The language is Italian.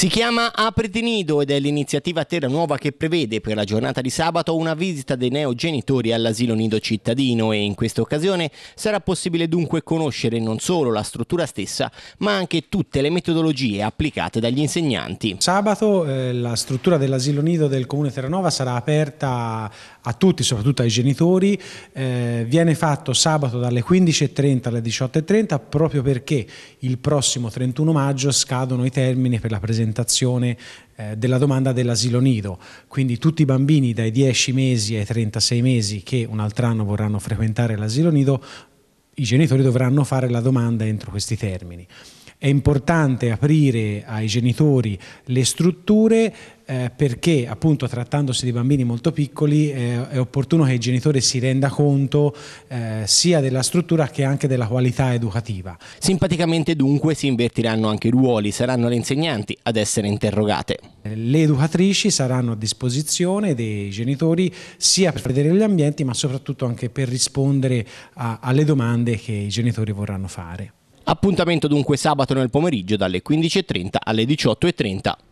Si chiama Apriti Nido ed è l'iniziativa Terra Nuova che prevede per la giornata di sabato una visita dei neogenitori all'asilo nido cittadino e in questa occasione sarà possibile dunque conoscere non solo la struttura stessa ma anche tutte le metodologie applicate dagli insegnanti. Sabato eh, la struttura dell'asilo nido del comune Terra Nuova sarà aperta a tutti, soprattutto ai genitori, eh, viene fatto sabato dalle 15.30 alle 18.30 proprio perché il prossimo 31 maggio scadono i termini per la presentazione regolamentazione eh, della domanda dell'asilo nido, quindi tutti i bambini dai 10 mesi ai 36 mesi che un altro anno vorranno frequentare l'asilo nido, i genitori dovranno fare la domanda entro questi termini. È importante aprire ai genitori le strutture eh, perché appunto trattandosi di bambini molto piccoli eh, è opportuno che il genitore si renda conto eh, sia della struttura che anche della qualità educativa. Simpaticamente dunque si invertiranno anche i ruoli, saranno le insegnanti ad essere interrogate. Le educatrici saranno a disposizione dei genitori sia per vedere gli ambienti ma soprattutto anche per rispondere a, alle domande che i genitori vorranno fare. Appuntamento dunque sabato nel pomeriggio dalle 15.30 alle 18.30.